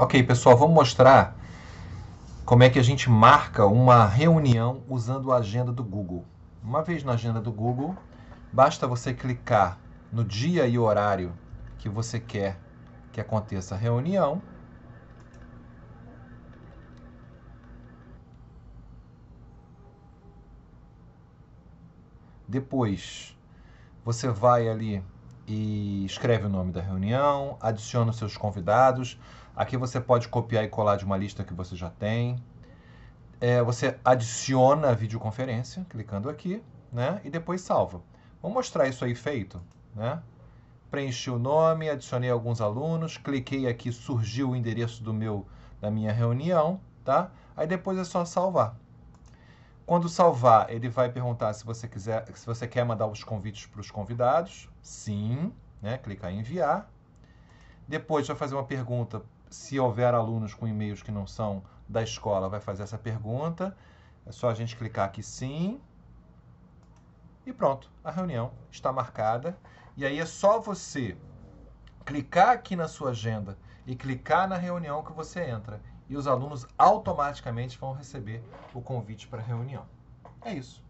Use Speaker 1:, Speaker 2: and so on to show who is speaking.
Speaker 1: Ok, pessoal, vamos mostrar como é que a gente marca uma reunião usando a agenda do Google. Uma vez na agenda do Google, basta você clicar no dia e horário que você quer que aconteça a reunião. Depois, você vai ali e escreve o nome da reunião, adiciona os seus convidados. Aqui você pode copiar e colar de uma lista que você já tem. É, você adiciona a videoconferência, clicando aqui, né? E depois salva. Vou mostrar isso aí feito, né? Preenchi o nome, adicionei alguns alunos, cliquei aqui, surgiu o endereço do meu da minha reunião, tá? Aí depois é só salvar. Quando salvar, ele vai perguntar se você quiser, se você quer mandar os convites para os convidados. Sim, né? Clica em enviar. Depois vai fazer uma pergunta. Se houver alunos com e-mails que não são da escola, vai fazer essa pergunta. É só a gente clicar aqui sim. E pronto, a reunião está marcada. E aí é só você clicar aqui na sua agenda e clicar na reunião que você entra e os alunos automaticamente vão receber o convite para a reunião. É isso.